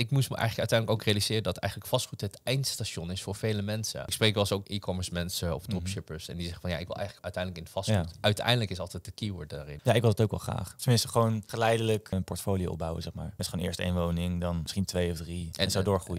ik moest me eigenlijk uiteindelijk ook realiseren dat eigenlijk vastgoed het eindstation is voor vele mensen. Ik spreek wel eens ook e-commerce mensen of mhm. dropshippers. En die zeggen van ja, ik wil eigenlijk uiteindelijk in vastgoed. Uiteindelijk is altijd de keyword daarin. Ja, ik wil het ook wel graag. Tenminste, gewoon geleidelijk een portfolio opbouwen, zeg maar. Met gewoon eerst één woning, dan misschien twee of drie. En, en zo eh, doorgroeien.